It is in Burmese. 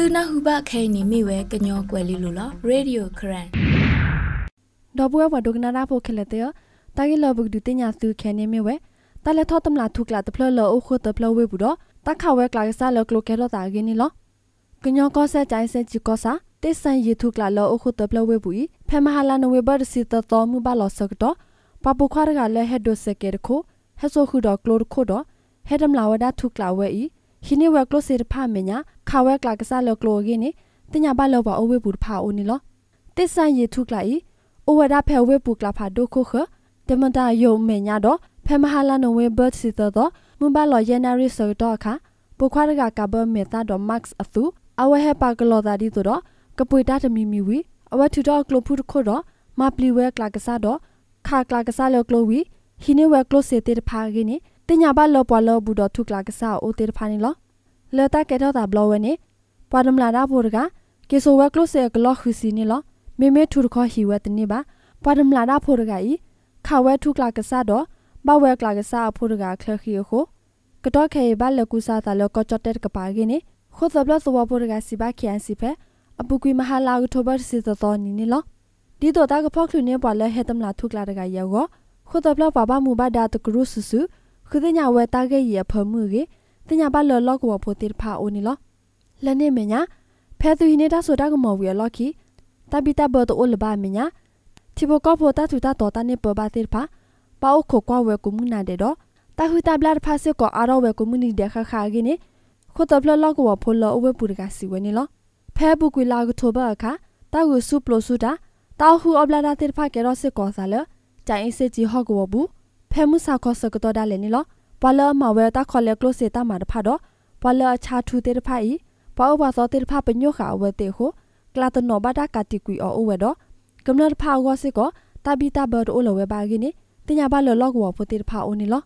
သူနာဟုဘခဲနေမိဝဲကညောကွယ်လီလိုလားရေဒီယိုခရန်ဒဘွေဝဒုကနာရာဖိုခလက်တဲ့တာဂီလဘုဒ္ဓတင်ညာသူခဲနေမိဝဲတလက်ထောတမလာထုကလာတဖလလောအခုတဖလဝဲဘူးတော့တခဝဲကလာဆာလကလကဲလတာဂင်းနီလောကညောကောဆက်ချိုင်းဆက်ချီကောစာတေဆန်ရီထုကလာလောအခုတဖလဝဲဘူးဤဖဲမဟာလာနဝဲဘတ်စီတတော်မူဘလောစကတော့ပပုခွာရကလည်းဟက်ဒိုစကဲရခိုဟက်ဆိုခုတော့ကလိုရခိုတော့ဟက်ဒမ်လာဝဒထုကလာဝဲဤဟိနေဝက်ကလိုစီတဖာမညာခါဝက်ကလာကစားလောကလိုဂိနေတင်ညာဘလောပါအဝေဘူးတဖာအိုနီလောတစ္ဆန်ရေထုကလိုက်အိုဝဒါဖဲဝေဘူးကလာဖာဒိုခိုခတမတာယုံမညာတော့ဖဲမဟာလာနိုဝေဘတ်စီတော့မွန်ဘလောယန်နာရီဆိုတော့ခါပိုခွာရကကဘမေတာတော့မတ်အသူအဝဟပါကလောတာဒီတော့ကပွေတာတမီမီဝီအဝထူတော့ကလိုဖူတခုတော့မပလီဝဲကလာကစားတော့ခါကလာကစားလောကလိုဝီဟိနေဝဲကလိုစီတေတဖာဂိနေတင်ညာဘလောပွာလောဘူးတော့ထုကလာကဆာအိုတေတဖာနေလောလောတာကေတော့တာဘလောဝဲနေပွာဒမလာတာဘောတကကေဆိုဝဲကလို့ဆေကလောခူစီနေလောမေမေထူတခေါ်ဟီဝဲတနေပါပွာဒမလာတာဖိုတကဤခဝဲထုကလာကဆာတော့ဘဝဲကလာကဆာဖိုတကခလခီယခိုကတော့ခေဘလကူစာတာလောကချတ်တဲ့ကပါကင်းနေခိုသဘလသဝဘောတကစီဘခီယန်စီဖဲအပူကွီမဟာလာကထိုဘတ်စီတတော်နီနေလောဒီတော့တာကဖောက်လူနေပွာလဲဟဲတမလာထုကလာတကရောခိုသဘလဘာဘာမူဘဒါတကရုဆူဆူခုတင်ညာဝဲတာဂဲရဖမှုကြီးတင်ညာပါလော်လော့ကောဖိုတိဖာအိုနီလောလနဲ့မညာဖဲသူဟိနေတာဆိုတာကမော်ဝီလော်ခီတပိတဘတ်အိုလဘာမညာတီဘကောဖိုတာသူတာတော်တာနေပဘာတိဖာပေါခိုကွာဝဲကုမှုနာတဲ့တော့တာဟူတာဘလာဖာစစ်ကောအာရောဝဲကုမှုနီတဲ့ခခါကြီးနေခုတပလလော့ကောဖိုလော်အဝဲပူရကစီဝဲနေလောဖဲဘူးကွေလာကထိုဘအခါတာကိုစုပလိုစုတာတာဟူအဘလာတာတိဖာကေရောစစ်ကောစားလတိုင်စစ်ကြီးဟော့ကောဘူးဖဲမှုစာခောစကတော့ဒါလည်းနီလောပလမဝဲတာခေါ်လေကလို့စေတာမှာတဖတော့ပလချာထူတဲ့တဖဤပေါ်ဘာသောတဲ့တဖပညိုခါဝဲတဲ့ဟုကလာတနောဘာတာကတိကွီအောဝဲတော့ကမ္နတဖဝါစစ်ကောတာဘီတာဘတ်အိုလဝဲပါကင်းနီတင်ညာဘလလောက်ဝဖို့တဲ့တဖအိုနီလော